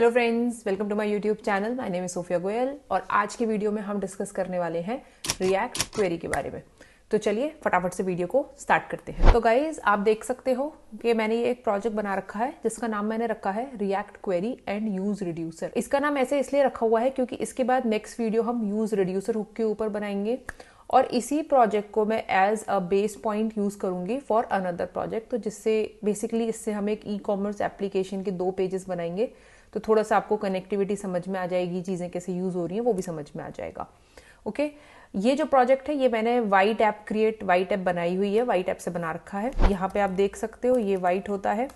Hello friends welcome to my YouTube channel my name is Sophia Goyal और आज की video में हम डिस्कस करने वाले हैं रिएक्ट क्वेरी के बारे में तो चलिए फटाफट से वीडियो को स्टार्ट करते हैं तो गाइज आप देख सकते हो कि मैंने ये एक प्रोजेक्ट बना रखा है जिसका नाम मैंने रखा है React query and use reducer इसका नाम ऐसे इसलिए रखा हुआ है क्योंकि इसके बाद नेक्स्ट वीडियो हम यूज रिड्यूसर हुक के ऊपर बनाएंगे और इसी प्रोजेक्ट को मैं as a base point use करूंगी फॉर अनदर प्रोजेक्ट तो जिससे बेसिकली इससे हम एक ई कॉमर्स एप्लीकेशन के दो पेजेस बनाएंगे तो थोड़ा सा आपको कनेक्टिविटी समझ में आ जाएगी चीज़ें कैसे यूज़ हो रही हैं वो भी समझ में आ जाएगा ओके ये जो प्रोजेक्ट है ये मैंने Vite app create Vite app बनाई हुई है वाइट ऐप से बना रखा है यहाँ पे आप देख सकते हो ये वाइट होता है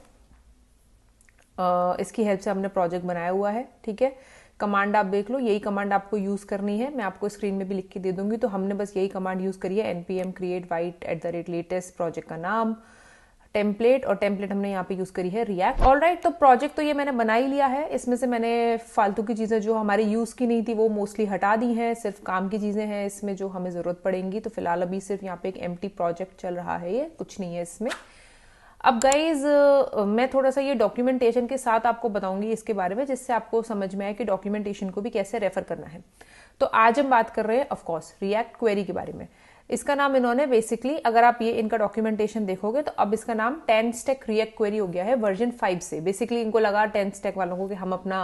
इसकी हेल्प से हमने प्रोजेक्ट बनाया हुआ है ठीक है कमांड आप देख लो यही कमांड आपको यूज़ करनी है मैं आपको स्क्रीन में भी लिख के दे दूंगी तो हमने बस यही कमांड यूज़ करी है npm create Vite at the rate latest project का नाम टेम्पलेट और टेम्पलेट हमने यहाँ पे यूज करी है रिएक्ट ऑल राइट तो प्रोजेक्ट तो ये मैंने बना ही लिया है इसमें से मैंने फालतू की चीजें जो हमारे यूज की नहीं थी वो मोस्टली हटा दी हैं सिर्फ काम की चीजें हैं इसमें जो हमें जरूरत पड़ेंगी तो फिलहाल अभी सिर्फ यहाँ पे एक एम प्रोजेक्ट चल रहा है ये कुछ नहीं है इसमें अब गाइज मैं थोड़ा सा ये डॉक्यूमेंटेशन के साथ आपको बताऊंगी इसके बारे में जिससे आपको समझ में आए कि डॉक्यूमेंटेशन को भी कैसे रेफर करना है तो आज हम बात कर रहे हैं ऑफकोर्स रिएक्ट क्वेरी के बारे में इसका नाम इन्होंने बेसिकली अगर आप ये इनका डॉक्यूमेंटेशन देखोगे तो अब इसका नाम टेन स्टेक रिएक्ट क्वेरी हो गया है वर्जन फाइव से बेसिकली इनको लगा टेन स्टेक वालों को कि हम अपना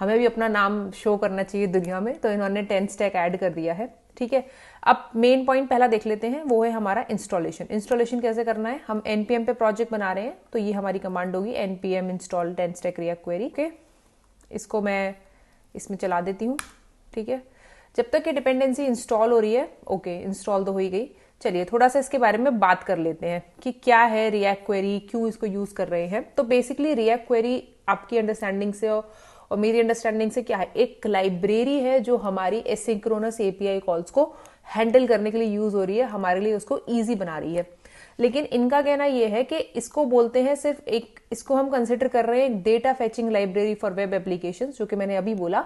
हमें भी अपना नाम शो करना चाहिए दुनिया में तो इन्होंने टेन स्टेक ऐड कर दिया है ठीक है अब मेन पॉइंट पहला देख लेते हैं वो है हमारा इंस्टॉलेशन इंस्टॉलेशन कैसे करना है हम एनपीएम पे प्रोजेक्ट बना रहे हैं तो ये हमारी कमांड होगी npm install TanStack React query okay इसको मैं इसमें चला देती हूँ ठीक है जब तक ये डिपेंडेंसी इंस्टॉल हो रही है ओके इंस्टॉल तो हो ही गई चलिए थोड़ा सा इसके बारे में बात कर लेते हैं कि क्या है रिएक्ट क्वेरी क्यों इसको यूज कर रहे हैं तो बेसिकली रिएक्ट क्वेरी आपकी अंडरस्टैंडिंग से और, मेरी अंडरस्टैंडिंग से क्या है एक लाइब्रेरी है जो हमारी एसिंक्रोनस एपीआई कॉल्स को हैंडल करने के लिए यूज हो रही है हमारे लिए उसको ईजी बना रही है लेकिन इनका कहना यह है कि इसको बोलते हैं सिर्फ एक इसको हम कंसिडर कर रहे हैं एक data fetching library for web application जो कि मैंने अभी बोला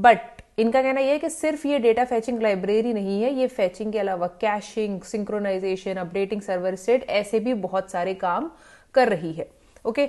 बट इनका कहना यह है कि सिर्फ ये डेटा फैचिंग लाइब्रेरी नहीं है ये फैचिंग के अलावा caching synchronisation updating server state ऐसे भी बहुत सारे काम कर रही है ओके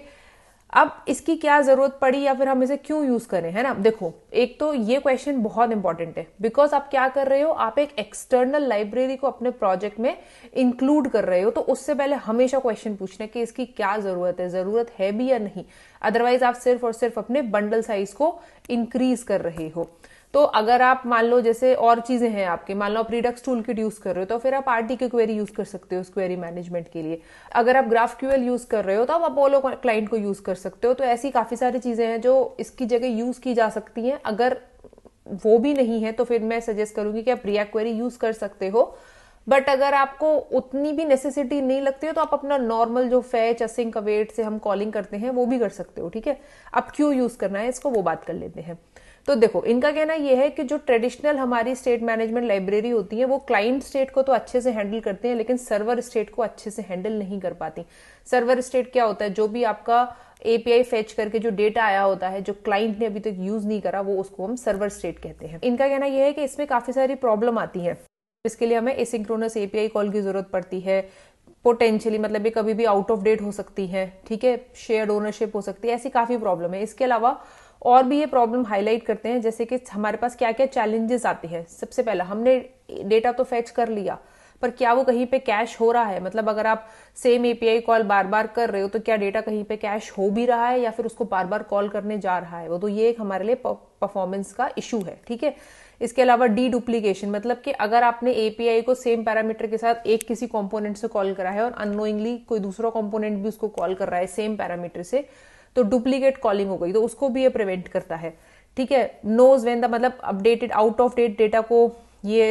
अब इसकी क्या जरूरत पड़ी या फिर हम इसे क्यों यूज करें है ना देखो एक तो ये क्वेश्चन बहुत इंपॉर्टेंट है बिकॉज आप क्या कर रहे हो आप एक एक्सटर्नल लाइब्रेरी को अपने प्रोजेक्ट में इंक्लूड कर रहे हो तो उससे पहले हमेशा क्वेश्चन पूछना कि इसकी क्या जरूरत है जरूरत है भी या नहीं अदरवाइज आप सिर्फ और सिर्फ अपने बंडल साइज को इंक्रीज कर रहे हो तो अगर आप मान लो जैसे और चीजें हैं आपके मान लो आप रिडक्स टूल किट यूज कर रहे हो तो फिर आप आरटी की क्वेरी यूज कर सकते हो उस क्वेरी मैनेजमेंट के लिए अगर आप ग्राफ क्यूएल यूज कर रहे हो तो आप अपोलो क्लाइंट को यूज कर सकते हो तो ऐसी काफी सारी चीजें हैं जो इसकी जगह यूज की जा सकती हैं अगर वो भी नहीं है तो फिर मैं सजेस्ट करूंगी कि आप रिया क्वेरी यूज कर सकते हो बट अगर आपको उतनी भी नेसेसिटी नहीं लगती हो तो आप अपना नॉर्मल जो फैच असिंग अवेट से हम कॉलिंग करते हैं वो भी कर सकते हो ठीक है अब क्यों यूज करना है इसको वो बात कर लेते हैं तो देखो इनका कहना यह है कि जो ट्रेडिशनल हमारी स्टेट मैनेजमेंट लाइब्रेरी होती है वो क्लाइंट स्टेट को तो अच्छे से हैंडल करते हैं लेकिन सर्वर स्टेट को अच्छे से हैंडल नहीं कर पाती सर्वर स्टेट क्या होता है जो भी आपका एपीआई फेच करके जो डेटा आया होता है जो क्लाइंट ने अभी तक तो यूज नहीं करा वो उसको हम सर्वर स्टेट कहते हैं इनका कहना यह है कि इसमें काफी सारी प्रॉब्लम आती है इसके लिए हमें एसिंक्रोनस एपीआई कॉल की जरूरत पड़ती है पोटेंशियली मतलब ये कभी भी आउट ऑफ डेट हो सकती है ठीक है शेयर ओनरशिप हो सकती है ऐसी काफ़ी प्रॉब्लम है इसके अलावा और भी ये प्रॉब्लम हाईलाइट करते हैं जैसे कि हमारे पास क्या क्या चैलेंजेस आते हैं सबसे पहला हमने डेटा तो फेच कर लिया पर क्या वो कहीं पे कैश हो रहा है मतलब अगर आप सेम एपीआई कॉल बार बार कर रहे हो तो क्या डेटा कहीं पे कैश हो भी रहा है या फिर उसको बार बार कॉल करने जा रहा है वो तो ये एक हमारे लिए परफॉर्मेंस का इशू है ठीक है इसके अलावा डी डुप्लीकेशन मतलब कि अगर आपने एपीआई को सेम पैरामीटर के साथ एक किसी कॉम्पोनेंट से कॉल करा है और अनोइंगली कोई दूसरा कॉम्पोनेंट भी उसको कॉल कर रहा है सेम पैरामीटर से तो डुप्लीकेट कॉलिंग हो गई तो उसको भी ये प्रिवेंट करता है ठीक है नोज वेन द मतलब updated out of date data को ये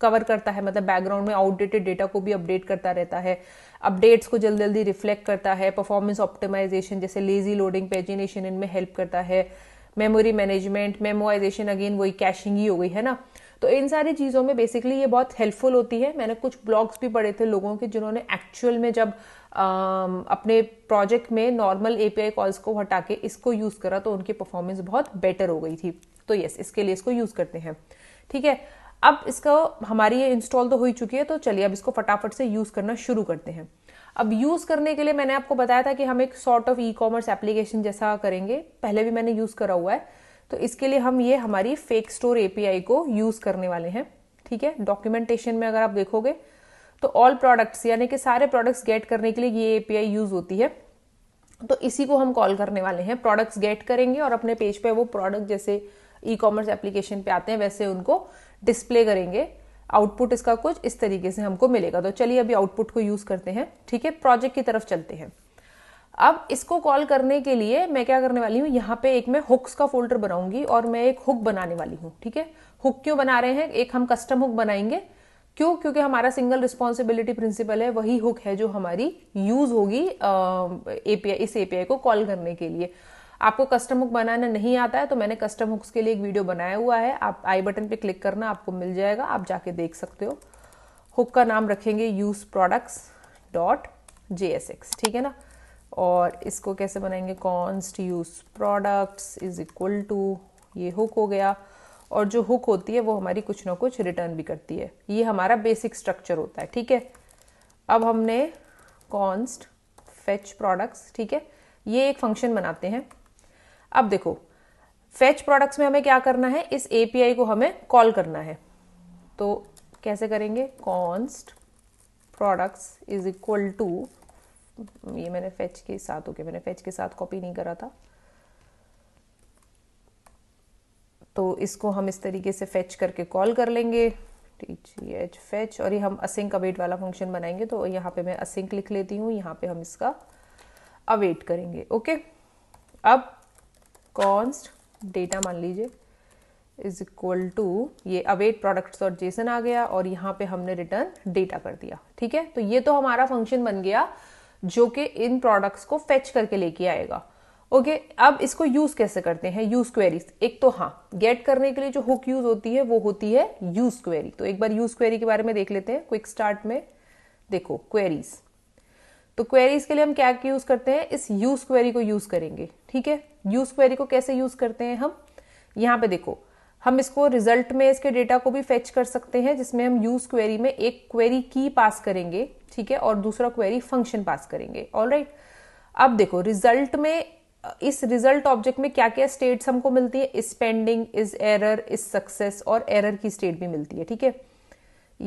कवर करता है मतलब बैकग्राउंड में आउटडेटेड डेटा को भी अपडेट करता रहता है अपडेट्स को जल्दी जल्दी रिफ्लेक्ट करता है परफॉर्मेंस ऑप्टिमाइजेशन जैसे लेजी लोडिंग पेजिनेशन इनमें हेल्प करता है मेमोरी मैनेजमेंट मेमोराइजेशन अगेन वही कैशिंग ही हो गई है ना तो इन सारी चीज़ों में बेसिकली ये बहुत हेल्पफुल होती है मैंने कुछ ब्लॉग्स भी पढ़े थे लोगों के जिन्होंने एक्चुअल में जब अपने प्रोजेक्ट में नॉर्मल एपीआई कॉल्स को हटा के इसको यूज़ करा तो उनकी परफॉर्मेंस बहुत बेटर हो गई थी तो यस इसके लिए इसको यूज़ करते हैं ठीक है अब इसका हमारी ये इंस्टॉल तो हो ही चुकी है तो चलिए अब इसको फटाफट से यूज़ करना शुरू करते हैं अब यूज़ करने के लिए मैंने आपको बताया था कि हम एक sort of e commerce application जैसा करेंगे पहले भी मैंने यूज़ करा हुआ है तो इसके लिए हम ये हमारी फेक स्टोर एपीआई को यूज़ करने वाले हैं ठीक है डॉक्यूमेंटेशन में अगर आप देखोगे तो ऑल प्रोडक्ट्स यानी कि सारे प्रोडक्ट्स गेट करने के लिए ये एपीआई यूज होती है तो इसी को हम कॉल करने वाले हैं प्रोडक्ट्स गेट करेंगे और अपने पेज पे वो प्रोडक्ट जैसे ई कॉमर्स एप्लीकेशन पे आते हैं वैसे उनको डिस्प्ले करेंगे आउटपुट इसका कुछ इस तरीके से हमको मिलेगा तो चलिए अभी आउटपुट को यूज करते हैं ठीक है प्रोजेक्ट की तरफ चलते हैं अब इसको कॉल करने के लिए मैं क्या करने वाली हूँ यहाँ पे एक मैं हुक्स का फोल्डर बनाऊंगी और मैं एक हुक बनाने वाली हूँ ठीक है हुक क्यों बना रहे हैं एक हम कस्टम हुक बनाएंगे क्यों क्योंकि हमारा सिंगल रिस्पॉन्सिबिलिटी प्रिंसिपल है वही हुक है जो हमारी यूज होगी एपीआई इस एपीआई को कॉल करने के लिए आपको कस्टम हुक बनाना नहीं आता है तो मैंने कस्टम हुक्स के लिए एक वीडियो बनाया हुआ है आप आई बटन पे क्लिक करना आपको मिल जाएगा आप जाके देख सकते हो हुक का नाम रखेंगे use products dot J S X ठीक है ना और इसको कैसे बनाएंगे const use products is equal to ये हुक हो गया और जो हुक होती है वो हमारी कुछ ना कुछ रिटर्न भी करती है ये हमारा बेसिक स्ट्रक्चर होता है ठीक है अब हमने कॉन्स्ट फेच प्रोडक्ट्स ठीक है ये एक फंक्शन बनाते हैं अब देखो फेच प्रोडक्ट्स में हमें क्या करना है इस एपीआई को हमें कॉल करना है तो कैसे करेंगे const products is equal to ये मैंने फेच के साथ ओके okay, मैंने फेच के साथ कॉपी नहीं करा था तो इसको हम इस तरीके से फेच करके कॉल कर लेंगे टी जी एच फेच और ये हम असिंक अवेट वाला फंक्शन बनाएंगे तो यहाँ पे मैं असिंक लिख लेती हूँ यहाँ पे हम इसका अवेट करेंगे ओके अब कॉन्स्ट डेटा मान लीजिए इज इक्वल टू ये अवेट प्रोडक्ट्स और जेसन आ गया और यहाँ पे हमने रिटर्न डेटा कर दिया ठीक है तो ये तो हमारा फंक्शन बन गया जो कि इन प्रोडक्ट्स को फेच करके लेके आएगा ओके okay, अब इसको यूज कैसे करते हैं यूज क्वेरीज एक तो हाँ गेट करने के लिए जो हुक यूज होती है वो होती है यूज क्वेरी तो एक बार यूज क्वेरी के बारे में देख लेते हैं क्विक स्टार्ट में देखो क्वेरीज तो क्वेरीज के लिए हम क्या यूज करते हैं इस यूज क्वेरी को यूज करेंगे ठीक है यूज क्वेरी को कैसे यूज करते हैं हम यहाँ पे देखो हम इसको रिजल्ट में इसके डेटा को भी फेच कर सकते हैं जिसमें हम यूज क्वेरी में एक क्वेरी की पास करेंगे ठीक है और दूसरा क्वेरी फंक्शन पास करेंगे ऑल अब देखो रिजल्ट में इस रिजल्ट ऑब्जेक्ट में क्या क्या स्टेट्स हमको मिलती है is pending is error is success और एरर की स्टेट भी मिलती है ठीक है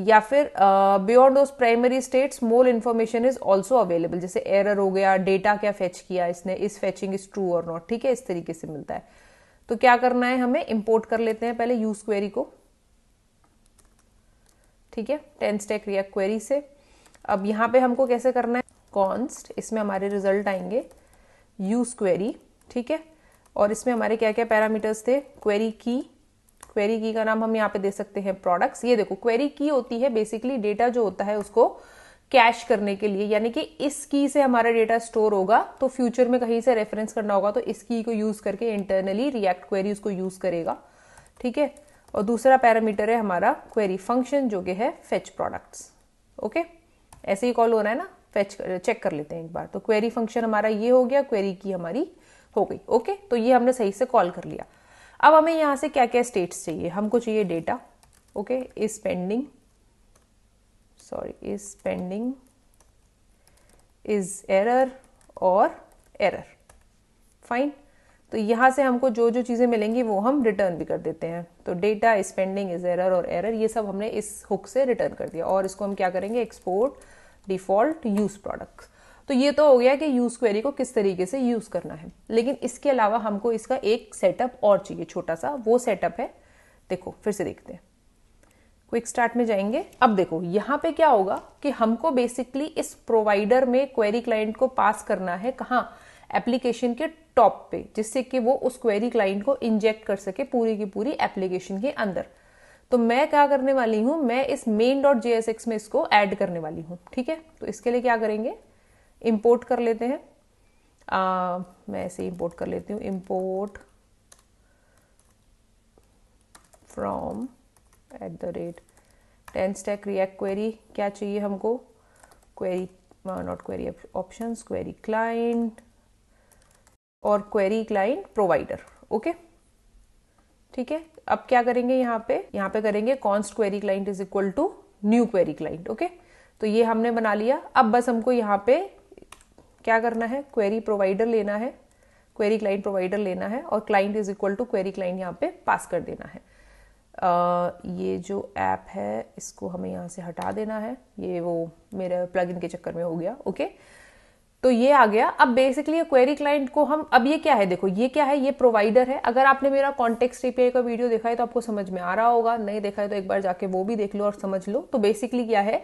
या फिर beyond those primary states more information is also available जैसे एरर हो गया डेटा क्या फैच किया इसने इस फेचिंग इज ट्रू और नॉट ठीक है इस तरीके से मिलता है तो क्या करना है हमें इंपोर्ट कर लेते हैं पहले यूज क्वेरी को ठीक है टेन स्टेक रिएक्ट क्वेरी से अब यहां पे हमको कैसे करना है कॉन्स्ट इसमें हमारे रिजल्ट आएंगे यूज क्वेरी ठीक है और इसमें हमारे क्या क्या पैरामीटर्स थे क्वेरी की क्वेरी की का नाम हम यहाँ पे दे सकते हैं प्रोडक्ट्स ये देखो क्वेरी की होती है बेसिकली डेटा जो होता है उसको कैश करने के लिए यानी कि इस की से हमारा डेटा स्टोर होगा तो फ्यूचर में कहीं से रेफरेंस करना होगा तो इस की को यूज करके इंटरनली रिएक्ट क्वेरी उसको यूज करेगा ठीक है और दूसरा पैरामीटर है हमारा क्वेरी फंक्शन जो कि है फेच प्रोडक्ट्स ओके ऐसे ही कॉल हो रहा है ना फेच चेक कर लेते हैं एक बार तो क्वेरी फंक्शन हमारा ये हो गया क्वेरी की हमारी हो गई ओके तो ये हमने सही से कॉल कर लिया अब हमें यहाँ से क्या क्या स्टेट्स चाहिए हमको चाहिए data okay is pending sorry is pending is error और एरर फाइन तो यहाँ से हमको जो जो चीज़ें मिलेंगी वो हम रिटर्न भी कर देते हैं तो डेटा स्पेंडिंग इज एरर और एरर ये सब हमने इस हुक से रिटर्न कर दिया और इसको हम क्या करेंगे एक्सपोर्ट डिफॉल्ट यूज प्रोडक्ट तो ये तो हो गया कि यूज क्वेरी को किस तरीके से यूज करना है लेकिन इसके अलावा हमको इसका एक सेटअप और चाहिए छोटा सा वो सेटअप है देखो फिर से देखते हैं क्विक स्टार्ट में जाएंगे अब देखो यहां पे क्या होगा कि हमको बेसिकली इस प्रोवाइडर में क्वेरी क्लाइंट को पास करना है कहाँ एप्लीकेशन के टॉप पे जिससे कि वो उस क्वेरी क्लाइंट को इंजेक्ट कर सके पूरी की पूरी एप्लीकेशन के अंदर तो मैं क्या करने वाली हूं मैं इस मेन डॉट जे में इसको ऐड करने वाली हूं ठीक है तो इसके लिए क्या करेंगे इम्पोर्ट कर लेते हैं आ, मैं ऐसे इम्पोर्ट कर लेती हूँ import from at the rate TanStack React Query क्या चाहिए हमको query not query option query client और query client provider okay okay? ठीक है अब क्या करेंगे यहाँ पे यहाँ पे करेंगे const query client is equal to new query client okay तो ये हमने बना लिया अब बस हमको यहाँ पे क्या करना है क्वेरी प्रोवाइडर लेना है क्वेरी क्लाइंट प्रोवाइडर लेना है और client is equal to query client यहाँ पे पास कर देना है आ, ये जो ऐप है इसको हमें यहाँ से हटा देना है ये वो मेरे प्लग के चक्कर में हो गया ओके okay? तो ये आ गया अब बेसिकली क्वेरी क्लाइंट को हम अब ये क्या है देखो ये क्या है ये प्रोवाइडर है अगर आपने मेरा कॉन्टेक्ट रिपेयर का वीडियो देखा है तो आपको समझ में आ रहा होगा नहीं देखा है तो एक बार जाके वो भी देख लो और समझ लो तो बेसिकली क्या है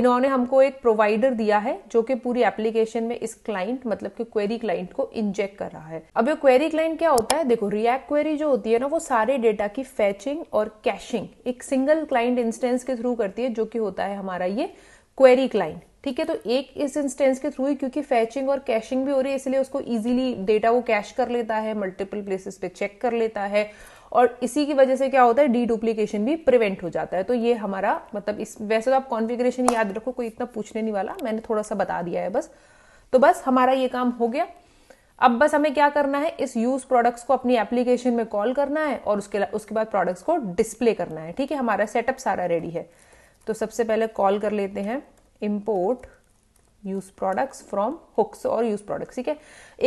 इन्होंने हमको एक प्रोवाइडर दिया है जो कि पूरी एप्लीकेशन में इस क्लाइंट मतलब कि क्वेरी क्लाइंट को इंजेक्ट कर रहा है अब ये क्वेरी क्लाइंट क्या होता है देखो रिएक्ट क्वेरी जो होती है ना वो सारे डेटा की फैचिंग और कैशिंग एक सिंगल क्लाइंट इंस्टेंस के थ्रू करती है जो कि होता है हमारा ये क्वेरी क्लाइंट ठीक है तो एक इस इंस्टेंस के थ्रू ही क्योंकि फैचिंग और कैशिंग भी हो रही है इसलिए उसको इजीली डेटा वो कैश कर लेता है मल्टीपल प्लेसेस पे चेक कर लेता है और इसी की वजह से क्या होता है डी डुप्लीकेशन भी प्रिवेंट हो जाता है तो ये हमारा मतलब इस वैसे तो आप कॉन्फिग्रेशन याद रखो कोई इतना पूछने नहीं वाला मैंने थोड़ा सा बता दिया है बस तो बस हमारा ये काम हो गया अब बस हमें क्या करना है इस यूज प्रोडक्ट्स को अपनी एप्लीकेशन में कॉल करना है और उसके उसके बाद प्रोडक्ट्स को डिस्प्ले करना है ठीक है हमारा सेटअप सारा रेडी है तो सबसे पहले कॉल कर लेते हैं import use products from hooks और यूज प्रोडक्ट्स ठीक है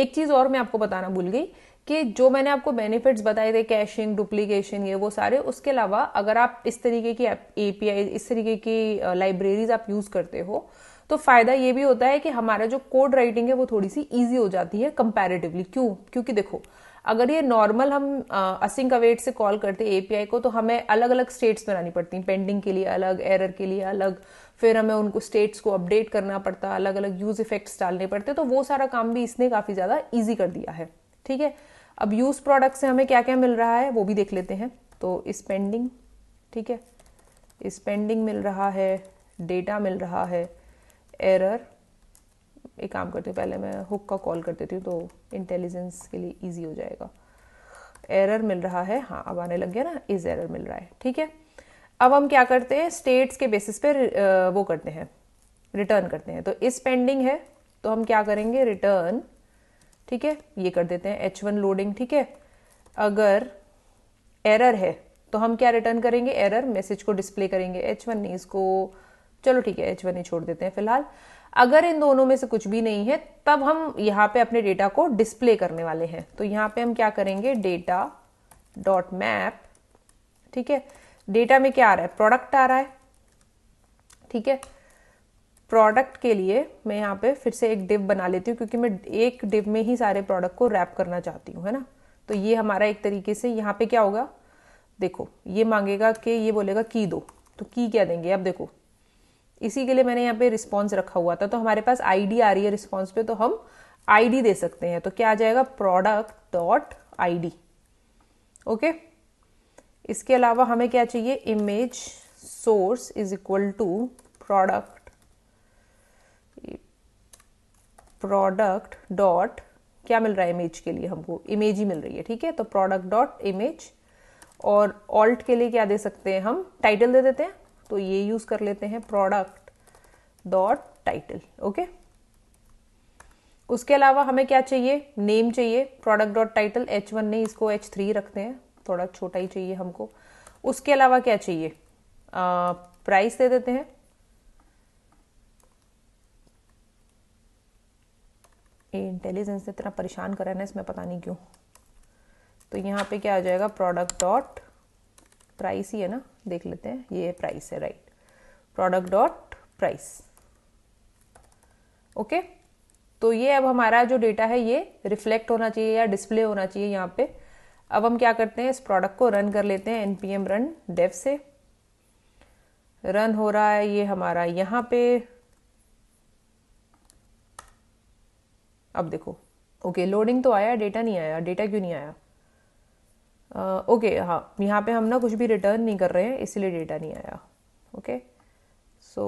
एक चीज और मैं आपको बताना भूल गई कि जो मैंने आपको बेनिफिट्स बताए थे कैशिंग डुप्लीकेशन ये वो सारे उसके अलावा अगर आप इस तरीके की एपीआई इस तरीके की लाइब्रेरीज आप यूज करते हो तो फायदा ये भी होता है कि हमारा जो कोड राइटिंग है वो थोड़ी सी ईजी हो जाती है कंपेरेटिवली क्यों क्योंकि देखो अगर ये नॉर्मल हम असिंक अवेट से कॉल करते एपीआई को तो हमें अलग अलग स्टेट्स बनानी पड़ती हैं पेंडिंग के लिए अलग एरर के लिए अलग फिर हमें उनको स्टेट्स को अपडेट करना पड़ता अलग अलग यूज़ इफेक्ट्स डालने पड़ते तो वो सारा काम भी इसने काफ़ी ज़्यादा ईजी कर दिया है ठीक है अब यूज़ प्रोडक्ट से हमें क्या क्या मिल रहा है वो भी देख लेते हैं तो स्पेंडिंग ठीक है स्पेंडिंग मिल रहा है डेटा मिल रहा है एरर एक काम करते हैं पहले मैं हुक का कॉल कर देती हूँ तो इंटेलिजेंस के लिए ईजी हो जाएगा एरर मिल रहा है हाँ अब आने लग गया ना इज एरर मिल रहा है ठीक है अब हम क्या करते हैं स्टेट्स के बेसिस पे uh, वो करते हैं रिटर्न करते हैं तो इस पेंडिंग है तो हम क्या करेंगे रिटर्न ठीक है ये कर देते हैं एच वन लोडिंग ठीक है अगर एरर है तो हम क्या रिटर्न करेंगे एरर मैसेज को डिस्प्ले करेंगे एच वन नहीं इसको चलो ठीक है एच वन ही छोड़ देते हैं फिलहाल अगर इन दोनों में से कुछ भी नहीं है तब हम यहाँ पे अपने डेटा को डिस्प्ले करने वाले हैं तो यहाँ पे हम क्या करेंगे डेटा डॉट मैप ठीक है डेटा में क्या आ रहा है प्रोडक्ट आ रहा है ठीक है प्रोडक्ट के लिए मैं यहाँ पे फिर से एक डिव बना लेती हूँ क्योंकि मैं एक डिव में ही सारे प्रोडक्ट को रैप करना चाहती हूँ है ना तो ये हमारा एक तरीके से यहाँ पे क्या होगा देखो ये मांगेगा कि ये बोलेगा की दो तो की क्या देंगे अब देखो इसी के लिए मैंने यहाँ पे रिस्पॉन्स रखा हुआ था तो हमारे पास आईडी आ रही है रिस्पॉन्स पे तो हम आईडी दे सकते हैं तो क्या आ जाएगा प्रोडक्ट डॉट आईडी ओके इसके अलावा हमें क्या चाहिए image source is equal to product product dot क्या मिल रहा है इमेज के लिए हमको इमेज ही मिल रही है ठीक है तो प्रोडक्ट डॉट इमेज और ऑल्ट के लिए क्या दे सकते हैं हम टाइटल दे देते हैं तो ये यूज़ कर लेते हैं प्रोडक्ट डॉट टाइटल ओके उसके अलावा हमें क्या चाहिए नेम चाहिए product dot title H one नहीं इसको एच थ्री रखते हैं थोड़ा छोटा ही चाहिए हमको उसके अलावा क्या चाहिए आ, प्राइस दे देते हैं इंटेलिजेंस ने इतना परेशान करा ना इसमें पता नहीं क्यों तो यहाँ पे क्या आ जाएगा प्रोडक्ट डॉट प्राइस ही है ना देख लेते हैं ये प्राइस है right product dot price okay तो ये अब हमारा जो डेटा है ये रिफ्लेक्ट होना चाहिए या डिस्प्ले होना चाहिए यहाँ पे अब हम क्या करते हैं इस प्रोडक्ट को रन कर लेते हैं npm रन dev से रन हो रहा है ये हमारा यहाँ पे अब देखो ओके लोडिंग तो आया डेटा नहीं आया डेटा क्यों नहीं आया ओके uh, okay, हाँ यहाँ पे हम ना कुछ भी रिटर्न नहीं कर रहे हैं इसलिए डेटा नहीं आया okay so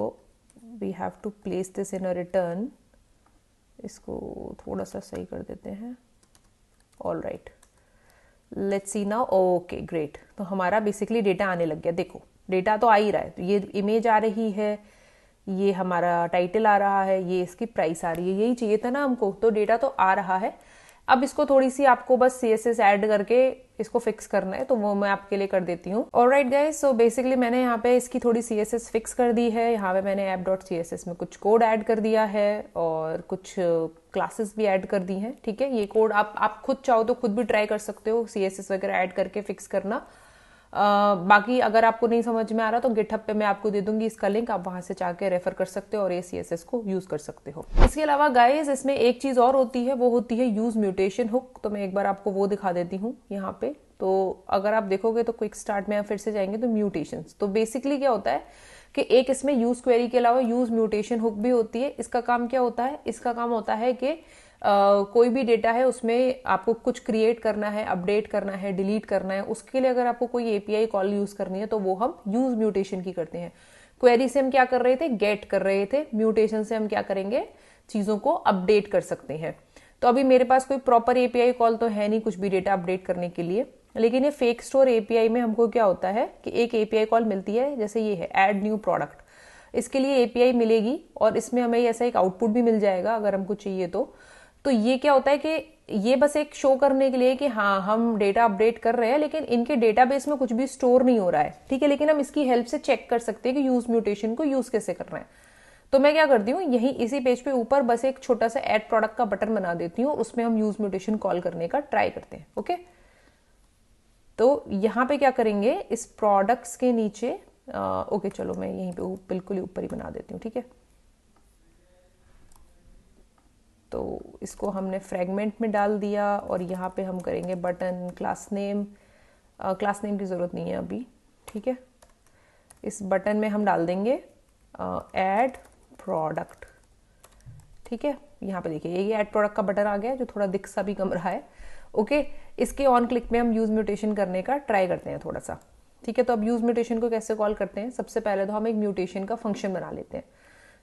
we have to place this in a return इसको थोड़ा सा सही कर देते हैं ऑल राइट लेट्स सी ना ओके ग्रेट तो हमारा बेसिकली डेटा आने लग गया देखो डेटा तो आ ही रहा है तो ये इमेज आ रही है ये हमारा टाइटल आ रहा है ये इसकी प्राइस आ रही है यही चाहिए था ना हमको तो डेटा तो आ रहा है अब इसको थोड़ी सी आपको बस सी एस एस एड करके इसको फिक्स करना है तो वो मैं आपके लिए कर देती हूँ और राइट गए सो बेसिकली मैंने यहाँ पे इसकी थोड़ी सी एस एस फिक्स कर दी है यहाँ पे मैंने app dot C S S में कुछ कोड ऐड कर दिया है और कुछ क्लासेस भी ऐड कर दी हैं ठीक है ये कोड आप आप खुद चाहो तो खुद भी ट्राई कर सकते हो सी वगैरह ऐड करके फिक्स करना आ, बाकी अगर आपको नहीं समझ में आ रहा तो गिटहब पे मैं आपको दे दूंगी इसका लिंक आप वहां से जाके रेफर कर सकते हो और ये सी एस एस को यूज कर सकते हो इसके अलावा गाइज इसमें एक चीज और होती है वो होती है यूज म्यूटेशन हुक तो मैं एक बार आपको वो दिखा देती हूँ यहाँ पे तो अगर आप देखोगे तो क्विक स्टार्ट में आप फिर से जाएंगे तो म्यूटेशन तो बेसिकली क्या होता है कि एक इसमें यूज क्वेरी के अलावा यूज म्यूटेशन हुक भी होती है इसका काम क्या होता है इसका काम होता है कि Uh, कोई भी डेटा है उसमें आपको कुछ क्रिएट करना है अपडेट करना है डिलीट करना है उसके लिए अगर आपको कोई एपीआई कॉल यूज करनी है तो वो हम यूज म्यूटेशन की करते हैं क्वेरी से हम क्या कर रहे थे गेट कर रहे थे म्यूटेशन से हम क्या करेंगे चीजों को अपडेट कर सकते हैं तो अभी मेरे पास कोई प्रॉपर एपीआई कॉल तो है नहीं कुछ भी डेटा अपडेट करने के लिए लेकिन ये फेक स्टोर एपीआई में हमको क्या होता है कि एक एपीआई कॉल मिलती है जैसे ये है एड न्यू प्रोडक्ट इसके लिए एपीआई मिलेगी और इसमें हमें ऐसा एक आउटपुट भी मिल जाएगा अगर हमको चाहिए तो तो ये क्या होता है कि ये बस एक शो करने के लिए कि हाँ हम डेटा अपडेट कर रहे हैं लेकिन इनके डेटाबेस में कुछ भी स्टोर नहीं हो रहा है ठीक है लेकिन हम इसकी हेल्प से चेक कर सकते हैं कि यूज म्यूटेशन को यूज कैसे कर रहे हैं तो मैं क्या करती हूँ यही इसी पेज पे ऊपर बस एक छोटा सा एड प्रोडक्ट का बटन बना देती हूँ उसमें हम यूज म्यूटेशन कॉल करने का ट्राई करते हैं ओके okay? तो यहाँ पे क्या करेंगे इस प्रोडक्ट्स के नीचे आ, ओके चलो मैं यहीं पे बिल्कुल ही ऊपर ही बना देती हूँ ठीक है तो इसको हमने फ्रेगमेंट में डाल दिया और यहाँ पे हम करेंगे button class name class name की ज़रूरत नहीं है अभी ठीक है इस बटन में हम डाल देंगे ऐड प्रोडक्ट ठीक है यहाँ पे देखिए ये ऐड प्रोडक्ट का बटन आ गया जो थोड़ा दिख सा भी कम रहा है ओके इसके ऑन क्लिक में हम यूज म्यूटेशन करने का ट्राई करते हैं थोड़ा सा ठीक है तो अब यूज म्यूटेशन को कैसे कॉल करते हैं सबसे पहले तो हम एक म्यूटेशन का फंक्शन बना लेते हैं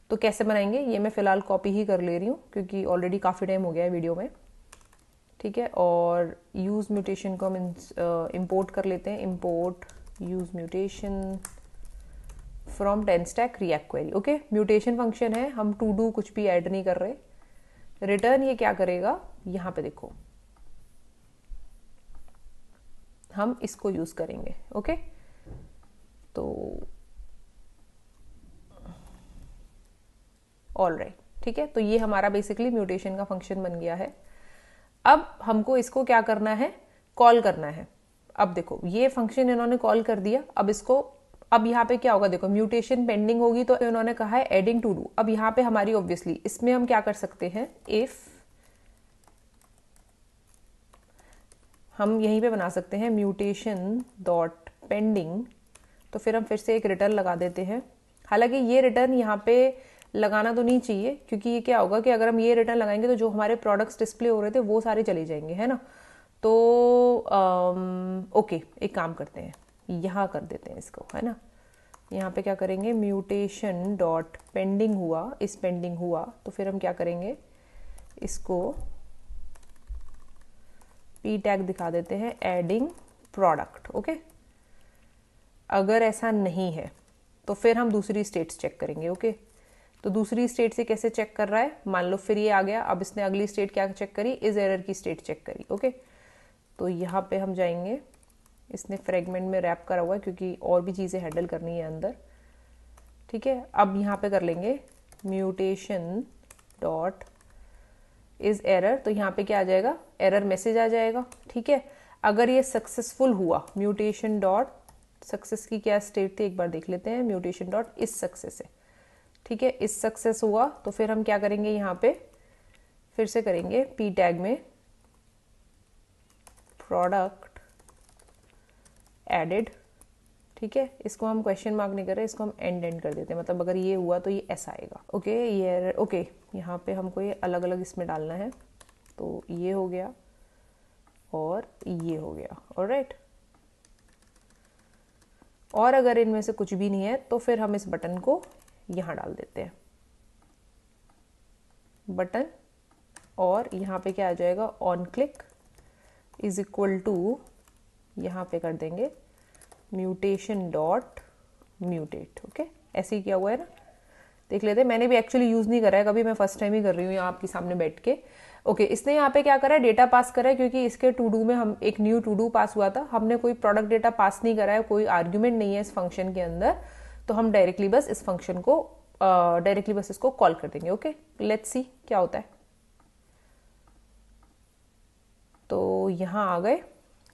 तो कैसे बनाएंगे ये मैं फिलहाल कॉपी ही कर ले रही हूँ क्योंकि ऑलरेडी काफ़ी टाइम हो गया है वीडियो में ठीक है और यूज़ म्यूटेशन को हम इम्पोर्ट uh, कर लेते हैं import use mutation from TanStack React query okay mutation function है हम टू डू कुछ भी ऐड नहीं कर रहे रिटर्न ये क्या करेगा यहाँ पे देखो हम इसको यूज़ करेंगे ओके तो ऑल राइट ठीक है तो ये हमारा बेसिकली म्यूटेशन का फंक्शन बन गया है अब हमको इसको क्या करना है कॉल करना है अब देखो ये फंक्शन इन्होंने कॉल कर दिया अब इसको अब यहाँ पे क्या होगा देखो म्यूटेशन पेंडिंग होगी तो इन्होंने कहा है एडिंग टू डू अब यहाँ पे हमारी ऑब्वियसली इसमें हम क्या कर सकते हैं इफ़ हम यहीं पे बना सकते हैं म्यूटेशन डॉट पेंडिंग तो फिर हम फिर से एक रिटर्न लगा देते हैं हालांकि ये रिटर्न यहाँ पे लगाना तो नहीं चाहिए क्योंकि ये क्या होगा कि अगर हम ये रिटर्न लगाएंगे तो जो हमारे प्रोडक्ट्स डिस्प्ले हो रहे थे वो सारे चले जाएंगे है ना तो आम, um, ओके एक काम करते हैं यहाँ कर देते हैं इसको है ना यहाँ पे क्या करेंगे म्यूटेशन डॉट पेंडिंग हुआ इस पेंडिंग हुआ तो फिर हम क्या करेंगे इसको पी टैग दिखा देते हैं एडिंग प्रोडक्ट ओके अगर ऐसा नहीं है तो फिर हम दूसरी स्टेट्स चेक करेंगे ओके तो दूसरी स्टेट से कैसे चेक कर रहा है मान लो फिर ये आ गया अब इसने अगली स्टेट क्या चेक करी इस एरर की स्टेट चेक करी ओके तो यहाँ पे हम जाएंगे इसने फ्रेगमेंट में रैप करा हुआ है क्योंकि और भी चीज़ें हैंडल करनी है अंदर ठीक है अब यहाँ पे कर लेंगे म्यूटेशन डॉट इज़ एरर तो यहाँ पे क्या आ जाएगा एरर मैसेज आ जाएगा ठीक है अगर ये सक्सेसफुल हुआ म्यूटेशन डॉट सक्सेस की क्या स्टेट थी एक बार देख लेते हैं म्यूटेशन डॉट इस सक्सेस है ठीक है इस सक्सेस हुआ तो फिर हम क्या करेंगे यहाँ पे फिर से करेंगे पी टैग में प्रोडक्ट एडेड ठीक है इसको हम क्वेश्चन मार्क नहीं कर रहे इसको हम एंड एंड कर देते हैं मतलब अगर ये हुआ तो ये ऐसा आएगा ओके ये ओके यहाँ पे हमको ये अलग अलग इसमें डालना है तो ये हो गया और ये हो गया और राइट और अगर इनमें से कुछ भी नहीं है तो फिर हम इस बटन को यहाँ डाल देते हैं बटन और यहाँ पे क्या आ जाएगा on click is equal to यहाँ पे कर देंगे म्यूटेशन डॉट म्यूटेट ओके ऐसे ही किया हुआ है ना देख लेते हैं मैंने भी एक्चुअली यूज़ नहीं करा है कभी मैं फर्स्ट टाइम ही कर रही हूँ यहाँ आपके सामने बैठ के ओके okay, इसने यहाँ पे क्या करा है डेटा पास करा है क्योंकि इसके टू डू में हम एक न्यू टू डू पास हुआ था हमने कोई प्रोडक्ट डेटा पास नहीं करा है कोई आर्ग्यूमेंट नहीं है इस फंक्शन के अंदर तो हम डायरेक्टली बस इस फंक्शन को डायरेक्टली uh, बस इसको कॉल कर देंगे ओके लेट्स सी क्या होता है तो यहाँ आ गए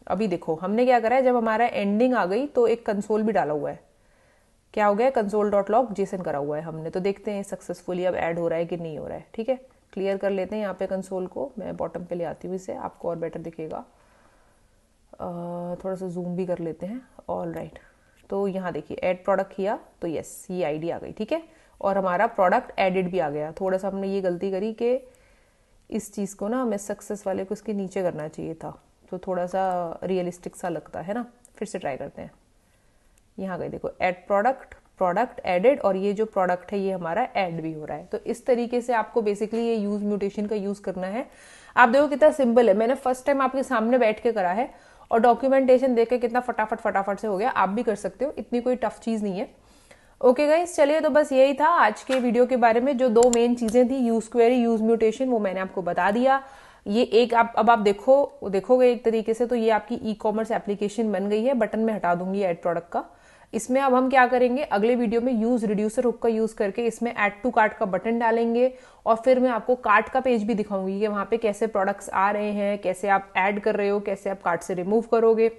अभी देखो हमने क्या करा है जब हमारा एंडिंग आ गई तो एक कंसोल भी डाला हुआ है क्या हो गया कंसोल डॉट लॉक जेसन करा हुआ है हमने तो देखते हैं सक्सेसफुली अब ऐड हो रहा है कि नहीं हो रहा है ठीक है क्लियर कर लेते हैं यहाँ पे कंसोल को मैं बॉटम पे ले आती हूँ इसे आपको और बेटर दिखेगा थोड़ा सा जूम भी कर लेते हैं ऑल राइट तो यहाँ देखिए ऐड प्रोडक्ट किया तो यस ये आईडी आ गई ठीक है और हमारा प्रोडक्ट एडिड भी आ गया थोड़ा सा हमने ये गलती करी कि इस चीज़ को ना हमें सक्सेस वाले को इसके नीचे करना चाहिए था तो थोड़ा सा रियलिस्टिक सा लगता है ना फिर से ट्राई करते हैं यहाँ गए देखो एड प्रोडक्ट प्रोडक्ट एडेड और ये जो प्रोडक्ट है ये हमारा एड भी हो रहा है तो इस तरीके से आपको बेसिकली ये यूज म्यूटेशन का यूज करना है आप देखो कितना सिंपल है मैंने फर्स्ट टाइम आपके सामने बैठ के करा है और डॉक्यूमेंटेशन देख के कितना फटाफट फटाफट से हो गया आप भी कर सकते हो इतनी कोई टफ चीज़ नहीं है ओके गाइज चलिए तो बस यही था आज के वीडियो के बारे में जो दो मेन चीज़ें थी यूज क्वेरी यूज म्यूटेशन वो मैंने आपको बता दिया ये एक आप अब आप देखो देखोगे एक तरीके से तो ये आपकी ई कॉमर्स एप्लीकेशन बन गई है बटन में हटा दूंगी एड प्रोडक्ट का इसमें अब हम क्या करेंगे अगले वीडियो में यूज रिड्यूसर हुक का यूज करके इसमें ऐड टू कार्ट का बटन डालेंगे और फिर मैं आपको कार्ट का पेज भी दिखाऊंगी कि वहां पे कैसे प्रोडक्ट्स आ रहे हैं कैसे आप ऐड कर रहे हो कैसे आप कार्ट से रिमूव करोगे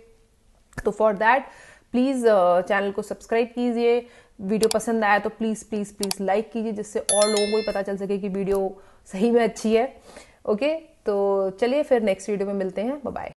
तो फॉर दैट प्लीज चैनल को सब्सक्राइब कीजिए वीडियो पसंद आया तो प्लीज प्लीज प्लीज लाइक कीजिए जिससे और लोगों को भी पता चल सके कि वीडियो सही में अच्छी है ओके okay? तो चलिए फिर नेक्स्ट वीडियो में मिलते हैं बाय